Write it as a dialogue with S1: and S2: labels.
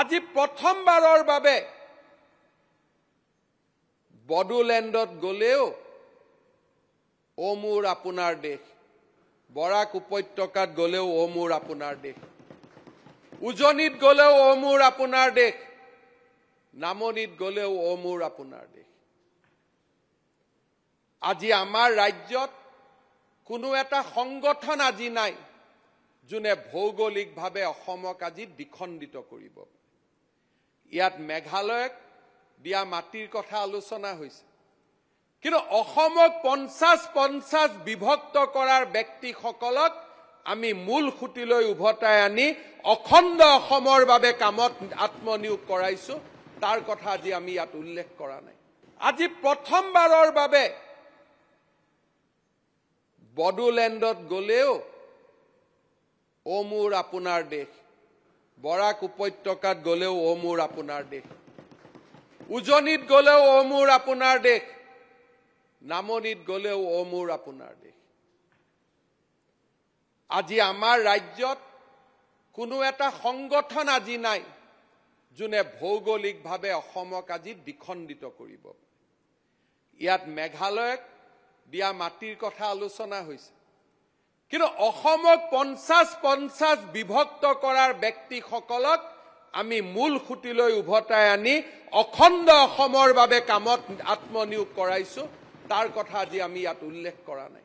S1: আজি প্ৰথমবাৰৰ বাবে বডোলেণ্ডত গ'লেও অ মোৰ আপোনাৰ দেশ বৰাক উপত্যকাত গ'লেও অ মোৰ আপোনাৰ দেশ উজনিত গ'লেও অ মোৰ আপোনাৰ দেশ নামনিত গ'লেও অ মোৰ আপোনাৰ দেশ আজি আমাৰ ৰাজ্যত কোনো এটা সংগঠন আজি নাই যোনে ভৌগোলিকভাৱে অসমক আজি দ্বিখণ্ডিত কৰিব পাৰে ইয়াত মেঘালয়ক দিয়া মাটিৰ কথা আলোচনা হৈছে কিন্তু অসমক পঞ্চাছ পঞ্চাছ বিভক্ত কৰাৰ ব্যক্তিসকলক আমি মূল সুঁতিলৈ উভতাই আনি অখণ্ড অসমৰ বাবে কামত আত্মনিয়োগ কৰাইছো তাৰ কথা আজি আমি ইয়াত উল্লেখ কৰা নাই আজি প্ৰথমবাৰৰ বাবে বডোলেণ্ডত গলেও অমুৰ আপোনাৰ দেশ বৰাক উপত্যকাত গ'লেও অ মোৰ আপোনাৰ দেশ উজনিত গ'লেও অ মোৰ আপোনাৰ দেশ নামনিত গ'লেও অ মোৰ আপোনাৰ দেশ আজি আমাৰ ৰাজ্যত কোনো এটা সংগঠন আজি নাই যোনে ভৌগোলিকভাৱে অসমক আজি দ্বিখণ্ডিত কৰিব ইয়াত মেঘালয়ক দিয়া মাটিৰ কথা আলোচনা হৈছে কিন্তু অসমক পঞ্চাছ পঞ্চাছ বিভক্ত কৰাৰ ব্যক্তিসকলক আমি মূল সুঁতিলৈ উভতাই আনি অখণ্ড অসমৰ বাবে কামত আত্মনিয়োগ কৰাইছো তাৰ কথা আজি আমি ইয়াত উল্লেখ কৰা নাই